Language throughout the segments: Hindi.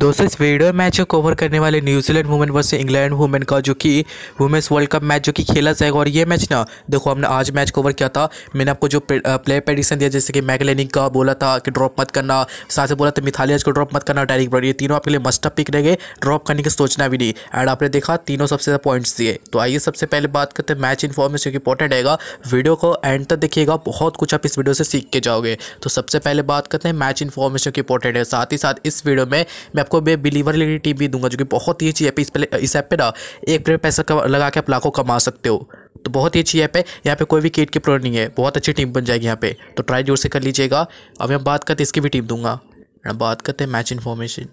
दोस्तों इस वीडियो मैच को कवर करने वाले New Zealand women versus England women का जो कि वुमेंस वर्ल्ड कप मैच जो कि खेला जाएगा और ये मैच ना देखो हमने आज मैच कवर किया था मैंने आपको जो प्लेयर पेडिशन दिया जैसे कि मैगलेनिक का बोला था कि ड्रॉप मत करना साथ बोला था मिथालियाज को ड्रॉप मत करना डायरेक्ट ब्रॉड ये तीनों आपके लिए मस्टअप पिक रहेंगे ड्रॉप करने की सोचना भी नहीं एंड आपने देखा तीनों सबसे ज़्यादा पॉइंट्स दिए तो आइए सबसे पहले बात करते हैं मैच इन्फॉर्मेशन इंपॉर्टेंट रहेगा वीडियो को एंड तक देखिएगा बहुत कुछ आप इस वीडियो से सीख के जाओगे तो सबसे पहले बात करते हैं मैच इन्फॉर्मेशन की इंपॉर्टेंट है साथ ही साथ इस वीडियो में मैं आपको मैं बिलीवर रिलेटेड टीम भी दूंगा जो कि बहुत ही अच्छी ऐप है इस पर इस ऐप पे ना एक पेड़ पैसा लगा के आप लाखों कमा सकते हो तो बहुत ही अच्छी ऐप है यहाँ पे कोई भी किट की प्रोडक्ट नहीं है बहुत अच्छी टीम बन जाएगी यहाँ पे तो ट्राई जोर से कर लीजिएगा अब हम बात करते इसकी भी टीम दूंगा बात करते हैं मैच इन्फॉर्मेशन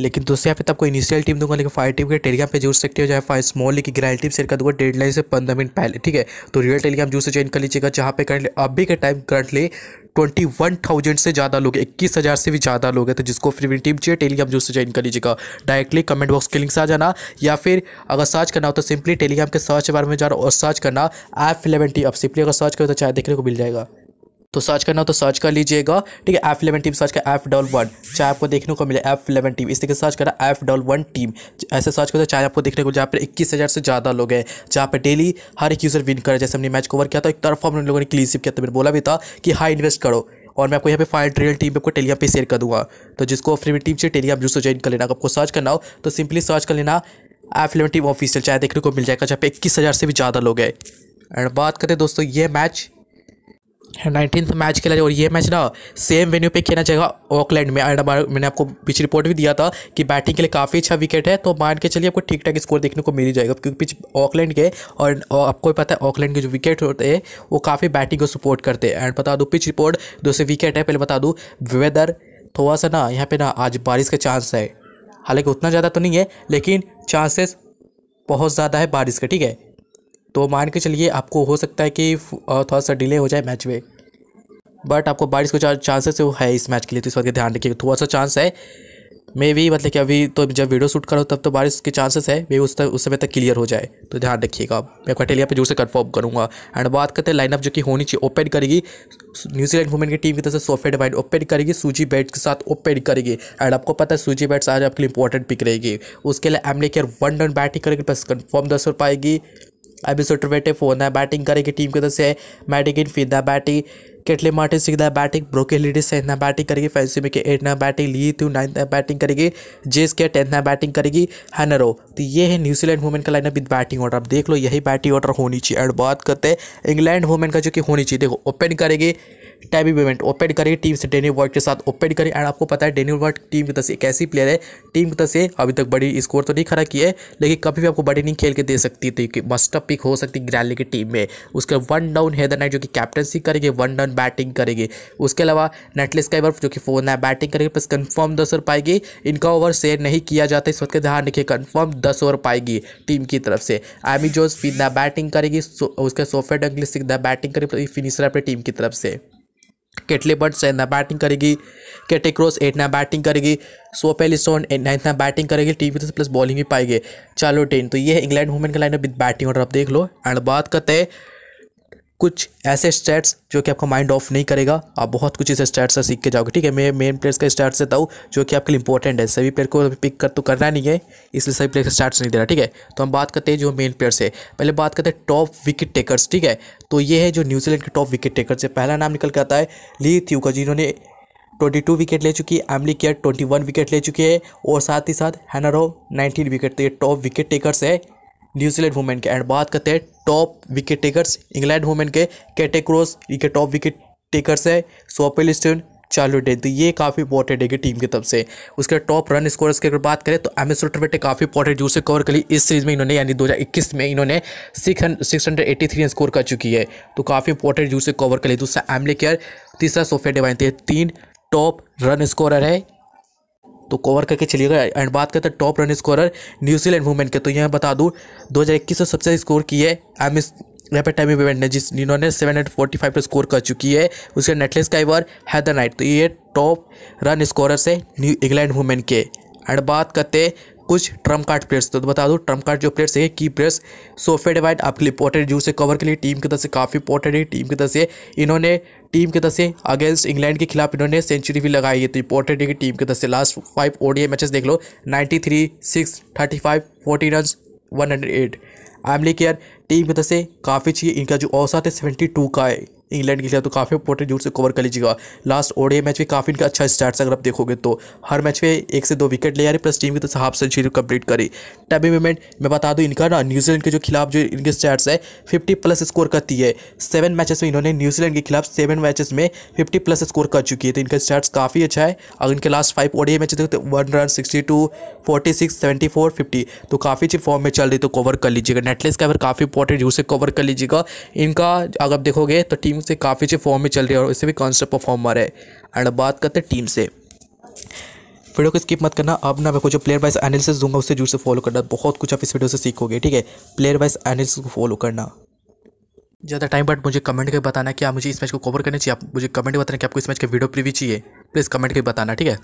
लेकिन दोस्तों यहाँ पे तो आपको इनिशियल टीम दूंगा लेकिन फायर टीम के टेलीग्राम पे जुड़ सकते हो जहाँ फाइव स्मॉल लेकिन ग्रैंड टीम शेयर कर दूंगा डेडलाइन से पंद्रह मिनट पहले ठीक है तो रियल टेलीग्राम जरूर से ज्वाइन कर लीजिएगा जहाँ पे करंटली अभी के time currently twenty one thousand से ज़्यादा लोग इक्कीस हज़ार से भी ज़्यादा लोग हैं तो जिसको फ्री विन टीम चाहिए टेलीग्राम जरूर से ज्वाइन कर लीजिएगा डायरेक्टली कमेंट बॉक्स के लिंक से आ जाना या फिर अगर सर्च करना हो तो सिंपली टेलीग्राम के सर्च बार में जाना और सर्च करना एफ इलेवन टी अब सिंपली अगर सर्च करो तो चाहे देखने को मिल जाएगा तो सर्च करना हो तो सर्च कर लीजिएगा ठीक है एफ इलेवन टीम सर्च कर एफ डॉल वन चाहे आपको देखने को मिले एफ इलेवन टीम इस तरीके से सर्च करना एफ डॉल वन टीम ऐसे सर्च करो चाहे आपको देखने को जहाँ पर इक्कीस हज़ार से ज़्यादा लोग हैं जहाँ पर डेली हर एक यूज़र विन करें जैसे हमने मैच कवर किया था एक तरफ हम लोगों ने क्लीसिप किया था तो मैंने बोला भी था कि हाई इन्वेस्ट करो और मैं आपको यहाँ पे फाइनल ट्रेल टीम आपको टेलीग्राम पे शेयर कर दूंगा तो जिसको फ्री में टीम से टेलीग्राम जो ज्वाइन कर लेना आपको सर्च करना हो तो सिंपली सर्च कर लेना एफ इलेवन टीम ऑफिसियल चाहे देखने को मिल जाएगा जहाँ पे इक्कीस हज़ार से भी ज़्यादा लोग हैं एंड बात करें दोस्तों ये मैच नाइनटीन मैच खेला जाए और ये मैच ना सेम वेन्यू पे खेलना जाएगा ऑकलैंड में एंड मैंने आपको पिच रिपोर्ट भी दिया था कि बैटिंग के लिए काफ़ी अच्छा विकेट है तो मान के चलिए आपको ठीक ठाक स्कोर देखने को मिल ही जाएगा क्योंकि पिच ऑकलैंड के और आपको पता है ऑकलैंड के जो विकेट होते हैं वो काफ़ी बैटिंग को सपोर्ट करते हैं एंड बता दूँ पिच रिपोर्ट दूसरे विकेट है पहले बता दूँ वेदर थोड़ा सा ना यहाँ पर ना आज बारिश का चांस है हालांकि उतना ज़्यादा तो नहीं है लेकिन चांसेस बहुत ज़्यादा है बारिश का ठीक है तो मान के चलिए आपको हो सकता है कि थोड़ा सा डिले हो जाए मैच में बट आपको बारिश का चांसेस तो है इस मैच के लिए तो इस बात का ध्यान रखिए थोड़ा सा चांस है मे भी मतलब कि अभी तो जब वीडियो शूट करो तब तो बारिश के चांसेस है मे उस तक उस समय तक क्लियर हो जाए तो ध्यान रखिएगा मैं क्राइटेरिया पे जोर से कन्फर्म करूँगा एंड बात करते हैं लाइनअप जो कि होनी चाहिए ओपन करेगी न्यूजीलैंड वुमेन की टीम की तरफ से सोफेड वाइड ओपन करेगी सूजी बैट के साथ ओपन करेगी एंड आपको पता है सूजी बैट्स आज आपके लिए इंपॉर्टेंट पिक रहेगी उसके लिए Amelia Kerr one run batting करेगी बस कन्फर्म दस हो पाएगी अभी सुटरवेटे फोन है बैटिंग करेगी टीम की तरफ से मैडिगिन फिर batting Katey Martin six batting Brooke से इतना बैटिंग करेगी फैंसी में के एट ना बैटिंग ली थी तो नाइन्थ बैटिंग करेगी जेस के टेंथ ना बैटिंग करेगी हैनरो तो ये है न्यूजीलैंड वुमेन का लाइनअप विद बैटिंग ऑर्डर आप देख लो यही बैटिंग ऑर्डर होनी चाहिए एंड बात करते हैं इंग्लैंड वुमेन का जो कि होनी चाहिए देखो ओपन करेगी टैबी पेमेंट ओपन करेगी टीम से डेनियल वर्ड के साथ ओपन करें एंड आपको पता है डेनियल वर्ड टीम की तरह से एक ऐसी प्लेयर है टीम की तरह से अभी तक बड़ी स्कोर तो नहीं खड़ा की है लेकिन कभी भी आपको बड़ी नहीं खेल के दे सकती थी कि मस्टअप पिक हो सकती है ग्रैली की टीम में उसके वन डाउन हैदर नाइट जो कि कैप्टनसी करेगी वन डाउन बैटिंग करेगी उसके अलावा नेटलेस काइबर जो कि फोन है बैटिंग करेगी प्लस कन्फर्म दस ओवर पाएगी इनका ओवर शेयर नहीं किया जाता इस वक्त ध्यान रखिए कन्फर्म दस ओवर पाएगी टीम की तरफ से एमी जोस फिर बैटिंग करेगी उसके सोफे डंगली सिंह बैटिंग करेगी फिनिशर अपनी टीम की तरफ से केटली बर्ड सेना बैटिंग करेगी केटे क्रॉस एट ना बैटिंग करेगी सो पहली सोन ना बैटिंग करेगी टी वी प्लस बॉलिंग भी पाएगी चालो टेन तो ये है इंग्लैंड वुमेन का लाइनअप विद बैटिंग ऑर्डर आप देख लो एंड बात करते हैं कुछ ऐसे स्टैट्स जो कि आपका माइंड ऑफ नहीं करेगा आप बहुत कुछ इसे स्टैट्स से सीख के जाओगे ठीक है मैं मेन प्लेयर्स का स्टैट्स देता हूँ जो कि आपके लिए इंपॉर्टेंट है सभी प्लेयर को पिक कर तो करना नहीं है इसलिए सभी प्लेयर का स्टैट्स नहीं दे रहा ठीक है तो हम बात करते हैं जो मेन प्लेयर्स है पहले बात करते हैं टॉप विकेट टेकर्स ठीक है तो ये है जो न्यूजीलैंड के टॉप विकेट टेकर्स है पहला नाम निकल के आता है ली थ्यू का जिन्होंने ट्वेंटी टू विकेट ले चुकी है Amelia Kerr twenty one wicket ले चुकी है और साथ ही साथ हैनारो नाइनटीन विकेट तो ये टॉप विकेट टेकर्स है न्यूजीलैंड वुमेन के एंड बात करते हैं top wicket takers England women के कैटेक्रोस इनके टॉप विकेट टेकर्स है सोपेल स्टोन चालू डे तो ये काफ़ी इंपॉर्टेंट है कि टीम की तरफ से उसके टॉप रन स्कोरर्स की अगर बात करें तो एम एस ने काफ़ी इंपॉर्टेंट जूर से कवर कर ली इस सीरीज में इन्होंने यानी 2021 में इन्होंने six hundred eighty three score कर चुकी है तो काफ़ी इंपॉर्टेंट जूर से कवर कर ली दूसरा एमले केयर तीसरा सोफिया तो डिवाइन तीन टॉप रन स्कोरर है तो कवर करके चलिएगा एंड बात करते हैं top run scorer New Zealand women के तो यहाँ बता दूँ दो हज़ार इक्कीस में सबसे स्कोर की है एम रैपिड टाइम इवेंट ने जिस जिन्होंने सेवन हंड्रेड फोर्टी फाइव पर स्कोर कर चुकी है उसके नेटलेस काइवर हैदर नाइट तो ये टॉप रन स्कोरर से न्यू इंग्लैंड वुमेन के एंड बात करते कुछ ट्रम्प कार्ड प्लेयर्स तो, बता दो ट्रम्प कार्ड जो प्लेयर्स है की प्लेयर्स सोफे डिवाइड आपके लिए इंपॉर्टेंट जू से कवर के लिए टीम की तरफ से काफ़ी इंपॉर्टेंट है टीम की तरफ से इन्होंने टीम की तरफ से अगेंस्ट इंग्लैंड के खिलाफ इन्होंने सेंचुरी भी लगाई है तो इंपॉर्टेंट है कि टीम की तरफ से लास्ट फाइव ओडीआई मैचेस देख लो ninety three six thirty five forty run one hundred eight Amelia Kerr team की तरफ से काफ़ी चाहिए इनका जो औसत है सेवेंटी टू का है इंग्लैंड के खिलाफ तो काफ़ी इंपॉर्टेंट जूट से कवर कर लीजिएगा लास्ट ओडे मैच में काफ़ी इनका अच्छा स्टार्ट अगर आप देखोगे तो हर मैच में एक से दो विकेट ले आ रहे प्लस टीम की तो हाफ सेंचुरी कंप्लीट करी टबी मूवमेंट मैं बता दूँ इनका ना न्यूजीलैंड के जो खिलाफ जो इनके स्टार्ट है फिफ्टी प्लस स्कोर करती है सेवन मैचेस में इन्होंने न्यूजीलैंड के खिलाफ सेवन मैचेस में फिफ्टी प्लस स्कोर कर चुकी है तो इनका स्टार्ट काफ़ी अच्छा है अगर इनके लास्ट फाइव ओडिया मैच देखते one run sixty two forty six seventy four fifty तो, तो काफ़ी अच्छी फॉर्म में चल रही तो कवर कर लीजिएगा नेटलेस का अगर काफ़ी इंपॉर्टेंट यूज से कवर कर लीजिएगा इनका अगर देखोगे तो टीम स्टार्टिंग से काफ़ी अच्छे फॉर्म में चल रही है और उससे भी कॉन्स्टेंट परफॉर्मर है एंड बात करते हैं टीम से वीडियो को स्किप मत करना अब ना मैं को जो प्लेयर वाइज एनालिसिस दूंगा उसे जरूर से फॉलो करना बहुत कुछ आप इस वीडियो से सीखोगे ठीक है प्लेयर वाइज एनालिसिस को फॉलो करना ज़्यादा टाइम बट मुझे कमेंट करके बताना कि आप मुझे इस मैच को कवर करना चाहिए आप मुझे कमेंट बताना कि आपको इस मैच का वीडियो प्रीव्यू चाहिए प्लीज़ कमेंट करके बताना ठीक है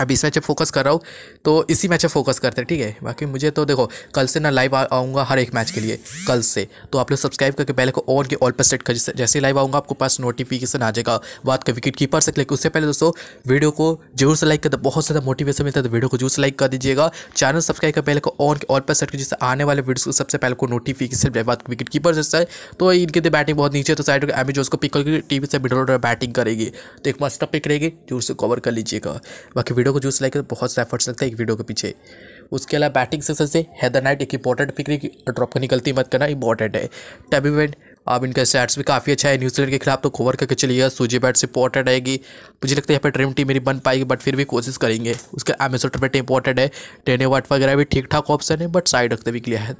अब इस मैचअप फोकस कर रहा हूँ तो इसी मैचअप फोकस करते हैं ठीक है बाकी मुझे तो देखो कल से ना लाइव आऊँगा हर एक मैच के लिए कल से तो आप लोग सब्सक्राइब करके पहले को ऑन के ऑल पर सेट कर जैसे ही लाइव आऊँगा आपको पास नोटिफिकेशन आ जाएगा बात कर विकेट कीपर से क्लिक उससे पहले दोस्तों वीडियो को जरूर से लाइक कर बहुत ज़्यादा मोटिवेशन मिलता है तो वीडियो को जरूर से लाइक कर दीजिएगा चैनल सब्सक्राइब कर पहले को ऑन के ऑल पर सेट कर जिससे आने वाले वीडियो को सबसे पहले को नोटिफिकेशन बात विकेट कीपर जैसा है तो इनके बैटिंग बहुत नीचे तो साइड एमी जो उसको पिक करके वी से बिडोर बैटिंग करेगी तो एक मस्ट पिक रहेगी जरूर से कवर कर लीजिएगा बाकी वीडियो को जूस लाइक तो बहुत सारे एफर्ट्स लगता है एक वीडियो के पीछे उसके अलावा बैटिंग सक्सेस से हैदर नाइट एक इंपॉर्टेंट पिक की ड्रॉप करनी गलती मत करना इंपॉर्टेंट है टैबी वेंट अब इनका स्टैट्स भी काफ़ी अच्छा है न्यूजीलैंड के खिलाफ तो कोवर करके चलिएगा सूजी बैट से इंपॉर्टेंट आएगी मुझे लगता है यहाँ पर ड्रीम टीम मेरी बन पाएगी बट फिर भी कोशिश करेंगे उसके एमेजोन ट्रपेट इंपॉर्टेंट है टेने वाट वगैरह भी ठीक ठाक ऑप्शन है बट साइड रखते भी क्लियर है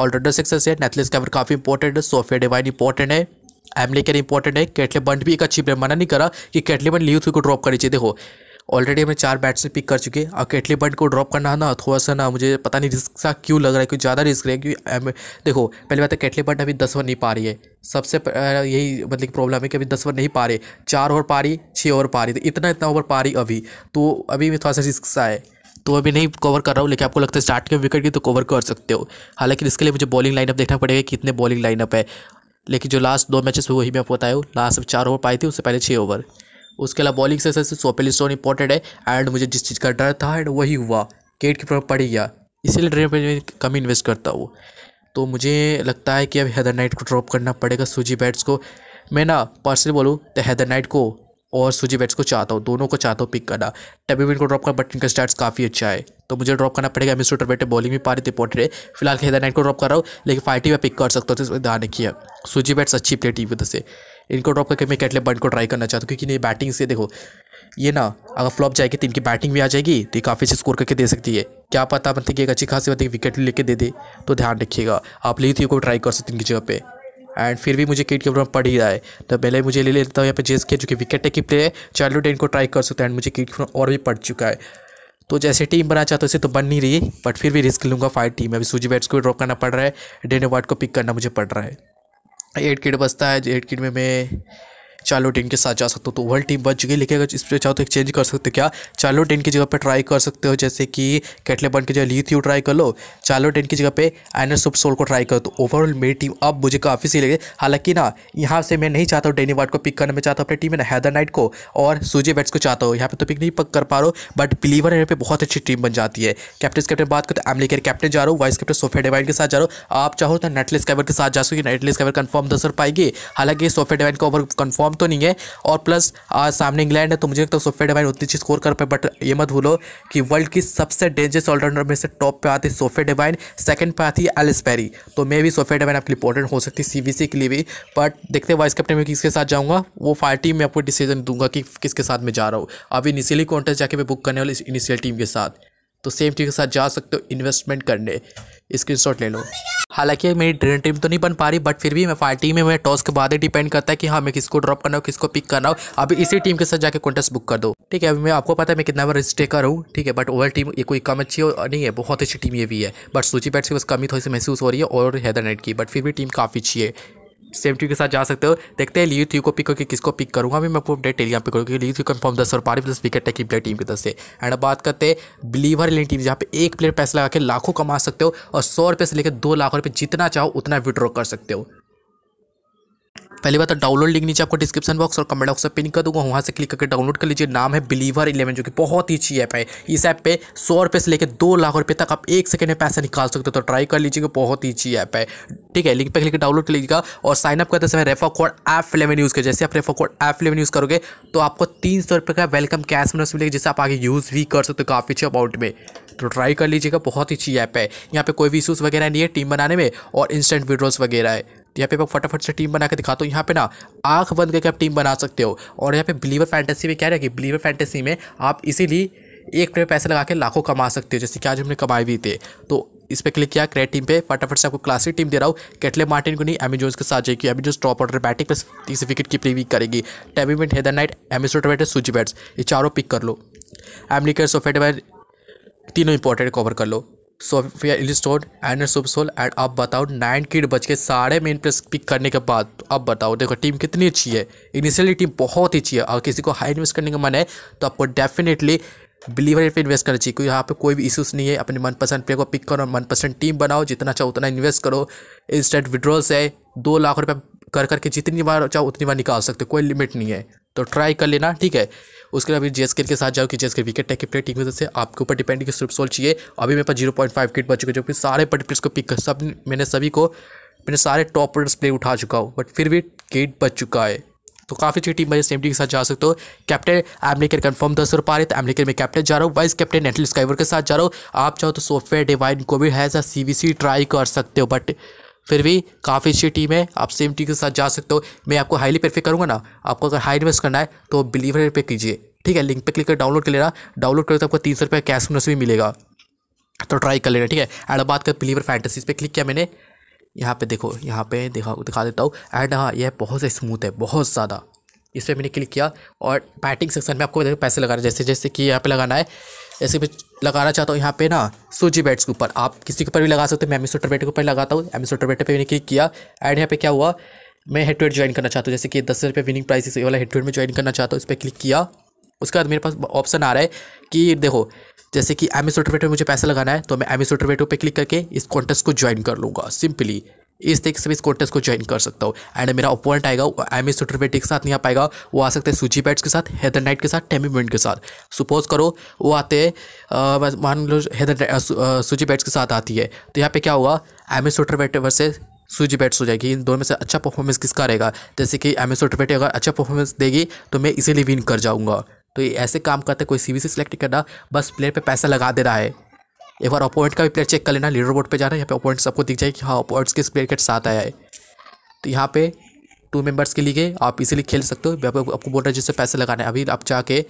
ऑलराउंडर सक्सेस है नेथलेस कैवर काफ़ी इंपॉर्टेंट है सोफिया डिवाइन इंपॉर्टेंट है एमले इंपॉर्टेंट है कैटले बंट भी एक अच्छी मना नहीं करा कि कैटले बंट लीव थी को ड्रॉप करनी चाहिए देखो ऑलरेडी हमें चार बैट्स पिक कर चुके हैं और केटली बर्ड को ड्रॉप करना है ना थोड़ा सा ना मुझे पता नहीं रिस्क सा क्यों लग रहा है क्योंकि ज़्यादा रिस्क रहे क्योंकि देखो पहले बात है केटली बर्ड अभी दस ओवर नहीं पा रही है सबसे यही मतलब की प्रॉब्लम है कि अभी दस ओवर नहीं पा रहे चार ओवर पा रही छः ओवर पा रही तो इतना इतना ओवर पा रही अभी तो अभी भी थोड़ा सा रिस्क सा है तो अभी नहीं कवर कर रहा हूँ लेकिन आपको लगता है स्टार्ट के विकेट की तो कवर कर सकते हो हालांकि इसके लिए मुझे बॉलिंग लाइनअप देखना पड़ेगा कितने बॉलिंग लाइनअप है लेकिन जो लास्ट दो मैचेस हुए वही मैं आपको बताया हूँ लास्ट चार ओवर पाई थी उससे पहले छः ओवर उसके अलावा बॉलिंग से से सोपेल स्टोन इंपॉर्टेंट है एंड मुझे जिस चीज़ का डर था एंड वही हुआ गेट की प्रॉब्लम पड़ गया इसीलिए ड्रेन पर कम इन्वेस्ट करता हूँ तो मुझे लगता है कि अब हैदर नाइट को ड्रॉप करना पड़ेगा सूजी बैट्स को मैं ना पर्सनली बोलूँ तो हैदर नाइट को और सूजी बैट्स को चाहता हूँ दोनों को चाहता हूँ पिक करना टेबी विन को ड्रॉप करना बट इनका स्टार्ट काफ़ी अच्छा है तो मुझे ड्रॉप करना पड़ेगा मिस्टर टर्बेटे बॉलिंग में पा थी थे रहे फिलहाल खेदा नाइट को ड्रॉप कर रहा हूँ लेकिन फाइटी में पिक कर सकता हूँ तो ध्यान रखिए सूजी बैट्स अच्छी प्लेट की से इनको ड्रॉप करके मैं कैटले बन को ट्राई करना चाहता हूँ क्योंकि नहीं बैटिंग से देखो ये ना अगर फ्लॉप जाएगी तो इनकी बैटिंग भी आ जाएगी तो ये काफ़ी अच्छी स्कोर करके दे सकती है क्या पता मतलब कि एक अच्छी खासी बात मतलब विकेट लेके दे दे तो ध्यान रखिएगा आप ली थी को ट्राई कर सकते हैं इनकी जगह पे एंड फिर भी मुझे किट के ऊपर पड़ ही रहा है तो पहले मुझे ले लेता हूँ यहाँ पे जेस के जो कि विकेट टेक की है चार्लो डेन को ट्राई कर सकता है एंड मुझे किट के और भी पड़ चुका है तो जैसे टीम बना चाहता उसे तो बन नहीं रही बट फिर भी रिस्क लूँगा फाइव टीम अभी सूजी बैट्स को ड्रॉप करना पड़ रहा है डेन वाट को पिक करना मुझे पड़ रहा है एट किट बचता है एट किट में मैं चार टीम के साथ जा सकते हो तो वर्ल्ड टीम बच गई लेकिन अगर इस पर चाहो तो एक्सचेंज कर सकते हो क्या चालो टेन की जगह पर ट्राई कर सकते हो जैसे कि कैटले बन की जगह ली थी ट्राई कर लो चालो टेन की जगह पे एनर सुप सोल को ट्राई करो तो ओवरऑल मेरी टीम अब मुझे काफ़ी सी लगे हालांकि ना यहाँ से मैं नहीं चाहता हूँ डेनी वार्ड को पिक करना मैं चाहता हूँ अपनी टीम में ना हैदर नाइट को और सूजे बैट्स को चाहता हूँ यहाँ पर तो पिक नहीं पक कर पा रहा हूँ बट बिलीवर यहाँ पर बहुत अच्छी टीम बन जाती है कैप्टन कैप्टन बात करते एमली के कैप्टन जा रहा हूँ वाइस कैप्टन सोफे डिवाइन के साथ जा रहा हूँ आप चाहो तो नेटलेस कैवर के साथ जा सको नेटलेस कैवर कन्फर्म दस पाएगी हालांकि सोफे डिवाइन का ओवर कन्फर्म कम तो नहीं है और प्लस आज सामने इंग्लैंड है तो मुझे लगता है सोफिया डिवाइन उतनी चीज स्कोर कर पाए बट ये मत भूलो कि वर्ल्ड की सबसे डेंजरस ऑलराउंडर में से टॉप पे आती सोफिया डिवाइन सेकंड पे आती है एलिस पेरी तो मे भी सोफिया डिवाइन आपके लिए इंपॉर्टेंट हो सकती है सी के लिए भी बट देखते वाइस कैप्टन में किसके साथ जाऊँगा वो फाइव टीम में आपको डिसीजन दूंगा कि किसके साथ मैं जा रहा हूँ अभी इनिशियली कॉन्टेस्ट जाके मैं बुक करने वाली इनिशियल टीम के साथ तो सेम टीम के साथ जा सकते हो इन्वेस्टमेंट करने स्क्रीनशॉट ले लो हालांकि मेरी ड्रीम टीम तो नहीं बन पा रही बट फिर भी मैं फाइटिंग में मैं टॉस के बाद ही डिपेंड करता है कि हाँ मैं किसको ड्रॉप करना हो किसको पिक करना हो अभी इसी टीम के साथ जाके कॉन्टेस्ट बुक कर दो ठीक है अभी मैं आपको पता है मैं कितना बार स्टेकर हूँ ठीक है बट ओवर टीम ये कोई कम अच्छी नहीं है बहुत अच्छी टीम ये भी है बट सूची पैट से बस कमी थोड़ी सी महसूस हो रही है और हैदर नेट की बट फिर भी टीम काफ़ी अच्छी है सेवेंटी के साथ जा सकते हो देखते हैं लियू थ्यू को पिक करके किसको पिक करूँगा अभी मैं आपको अपडेट टेलीग्राम पे करूँगा लियू थ्यू कन्फर्म दस और पारी plus wicket take player team की तरफ से एंड बात करते हैं बिलीवर लेने टीम जहाँ पे एक प्लेयर पैसा लगा के लाखों कमा सकते हो और सौ रुपये से लेकर दो लाख रुपये जितना चाहो उतना विड्रॉ कर सकते हो पहली बात डाउनलोड तो लिंक नीचे आपको डिस्क्रिप्शन बॉक्स और कमेंट बॉक्स में पिन कर दूंगा वहाँ से क्लिक करके डाउनलोड कर लीजिए नाम है बिलीवर इलेवन जो कि बहुत ही अच्छी ऐप है इस ऐप पे सौ रुपये से लेकर दो लाख रुपये तक आप एक सेकंड में पैसा निकाल सकते हो तो ट्राई कर लीजिएगा बहुत ही अच्छी ऐप है ठीक है लिंक पर क्लिक डाउनलोड कर लीजिएगा और साइनअप करते समय refer code F eleven use कर जैसे आप refer code app eleven use करोगे तो आपको तीन सौ रुपये का वेलकम कैश मिनट मिलेगा जिसे आप आगे यूज़ भी कर सकते हो काफ़ी अच्छे अमाउंट में तो ट्राई कर लीजिएगा बहुत ही अच्छी ऐप है यहाँ पे कोई भी इशूज़ वगैरह नहीं है टीम बनाने में और इंस्टेंट विड्रोल्स वगैरह है तो यहाँ पे मैं फटाफट से टीम बना के दिखाता हूँ यहाँ पे ना आँख बंद करके आप टीम बना सकते हो और यहाँ पे बिलीवर फैंटेसी में क्या रहेगी बिलीवर फैंटेसी में आप इसीलिए एक पे पैसे लगा के लाखों कमा सकते हो जैसे कि आज हमने कमाए भी थे तो इस पर क्लिक किया क्रेट टीम पे फटाफट से आपको क्लासिक टीम दे रहा हूँ कैटले मार्टिन को नहीं एमी के साथ जाएगी Amy top order batting plus तीस विकेट की प्रीवी करेगी टेबीमेंट हेदर नाइट एमिसोट बैटर बैट्स ये चारों पिक कर लो एमलिकर सोफेट तीनों इंपॉर्टेंट कवर कर लो सोफिया इलिस्टोन एंडर सोल एंड अब बताओ नाइन किड बच के साढ़े मेन प्लस पिक करने के बाद अब बताओ देखो टीम कितनी अच्छी है इनिशियली टीम बहुत ही अच्छी है और किसी को हाई इन्वेस्ट करने का मन है तो आपको डेफिनेटली बिलीवर पे इन्वेस्ट करना चाहिए क्योंकि यहाँ पे कोई भी इश्यूज नहीं है अपने मनपसंद प्लेयर को पिक करो मनपसंद टीम बनाओ जितना चाहो उतना इन्वेस्ट करो इंस्टेंट विड्रॉल्स है दो लाख रुपये कर करके जितनी बार चाहो उतनी बार निकाल सकते हो कोई लिमिट नहीं है तो ट्राई कर लेना ठीक है उसके बाद अभी एस के साथ जाओ कि के विकेट टेक प्लेट टीम से आपके ऊपर डिपेंड कि सोल चाहिए अभी मेरे पास जीरो पॉइंट फाइव किट बच चुके जो कि सारे पर्टिकुलर्स को पिक कर सब मैंने सभी को मैंने सारे टॉप प्लेयर्स प्ले उठा चुका हूँ बट फिर भी किट बच चुका है तो काफ़ी अच्छी टीम मेरी सेम टीम के साथ जा सकते हो कैप्टन एमलेकर कन्फर्म दस रुपये आ रहे तो एमलेकर में कैप्टन जा रहा हूँ वाइस कैप्टन नेटल स्काइवर के साथ जा रहा हूँ आप चाहो तो सॉफ्टवेयर डिवाइन को भी हैज़ अ सी ट्राई कर सकते हो बट फिर भी काफ़ी अच्छी टीम है आप सेम टीम के साथ जा सकते हो मैं आपको हाईली प्रेफर करूँगा ना आपको अगर हाई इन्वेस्ट करना है तो बिलीवर पे कीजिए ठीक है लिंक पे क्लिक कर डाउनलोड कर लेना डाउनलोड करें तो आपको तीन सौ रुपये कैश बोनस भी मिलेगा तो ट्राई कर लेना ठीक है एंड बात कर बिलीवर फैंटेसीज पे क्लिक किया मैंने यहाँ पे देखो यहाँ पे दिखा दिखा देता हूँ एंड हाँ यह बहुत स्मूथ है बहुत ज़्यादा इस पर मैंने क्लिक किया और बैटिंग सेक्शन में आपको पैसे लगा रहे जैसे जैसे कि यहाँ पर लगाना है जैसे मैं लगाना चाहता हूँ यहाँ पे ना सूजी बेट्स के ऊपर आप किसी के ऊपर भी लगा सकते हैं मैं एमिसोटर बेट के ऊपर लगाता हूँ एमिसोटर बेट पर मैंने क्लिक किया एंड यहाँ पे क्या हुआ मैं हेड टू हेड ज्वाइन करना चाहता हूँ जैसे कि दस रुपये विनिंग प्राइस वाला हेड टू हेड में ज्वाइन करना चाहता हूँ इस पर क्लिक किया उसके बाद मेरे पास ऑप्शन आ रहा है कि देखो जैसे कि एमिसोटर बेटो में मुझे पैसा लगाना है तो मैं एमिसोटर बेटो पर क्लिक करके इस कॉन्टेस्ट को ज्वाइन कर लूँगा सिंपली इस तरीके से मैं इस कॉन्टेस्ट को ज्वाइन कर सकता हूँ एंड मेरा ओपोनेंट आएगा एम एस सुटरपेटी के साथ नहीं आ पाएगा वो आ सकते हैं सूची पैट्स के साथ हैदर नाइट के साथ टेमी मिंट के साथ सपोज करो वो आते हैं मान लो हैदर सूची पैट्स के साथ आती है तो यहाँ पे क्या होगा M S Satterthwaite versus Suzie Bates हो जाएगी इन दोनों में से अच्छा परफॉर्मेंस किसका रहेगा जैसे कि एम एस अगर अच्छा परफॉर्मेंस देगी तो मैं इजीली विन कर जाऊँगा तो ये ऐसे काम करते कोई बी सी सेलेक्ट करना बस प्लेयर पे पैसा लगा दे रहा है एक बार अपॉइंट का भी प्लेयर चेक कर लेना लीडर बोर्ड पर जाना यहाँ पे अपॉइंट सबको दिख जाए कि हाँ अपोनेंट्स किस प्लेयर के साथ आया है तो यहाँ पे टू मेंबर्स के लिए आप इसीलिए खेल सकते हो आपको आपको बोल रहा है जिससे पैसे लगाना है अभी आप जाके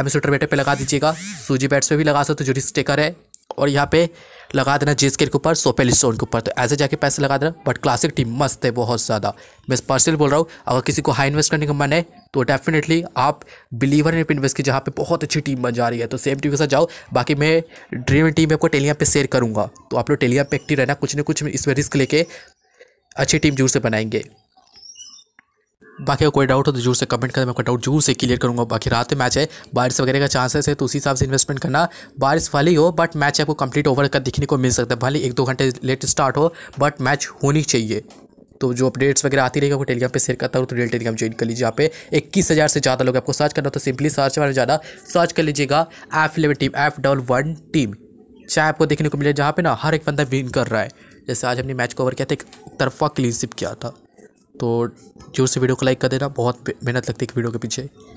एमिसोटर बेटे पे लगा दीजिएगा सूजी बैट्स पे भी लगा सकते हो जो रिस्टेकर है और यहाँ पे लगा देना जिस के ऊपर सोपेल स्टोन के ऊपर तो ऐसे जाके पैसे लगा देना बट क्लासिक टीम मस्त है बहुत ज़्यादा मैं पर्सनल बोल रहा हूँ अगर किसी को हाई इन्वेस्ट करने का मन है तो डेफिनेटली आप बिलीवर इन इन्वेस्ट की जहाँ पे बहुत अच्छी टीम बन जा रही है तो सेम टीम के साथ जाओ बाकी मैं ड्रीम टीम में आपको टेलियाँ पे शेयर करूँगा तो आप लोग टेलियाँ पे एक्टिव रहना कुछ ना कुछ इसमें रिस्क लेके अच्छी टीम जोर से बनाएंगे बाकी कोई डाउट हो तो जरूर से कमेंट करें मैं आपका डाउट जरूर से क्लियर करूँगा बाकी रात में मैच है बारिश वगैरह का चांसेस है तो उसी हिसाब से इन्वेस्टमेंट करना बारिश वाली हो बट मैच आपको कंप्लीट ओवर का दिखने को मिल सकता है भले एक दो घंटे लेट स्टार्ट हो बट मैच होनी चाहिए तो जो अपडेट्स वगैरह आती रहेगी वो टेलीग्राम पे शेयर करता हूँ तो रेल टेलीग्राम ज्वाइन कर लीजिए यहाँ पे इक्कीस हज़ार से ज़्यादा लोग आपको सर्च करना तो सिंपली सर्च वाले ज़्यादा सर्च कर लीजिएगा F eleven team F double one team चाहे आपको देखने को मिले जहाँ पे ना हर एक बंदा विन कर रहा है जैसे आज हमने मैच को ओवर किया था एक तरफा क्लीनशिप किया था तो जोर से वीडियो को लाइक कर देना बहुत मेहनत लगती है वीडियो के पीछे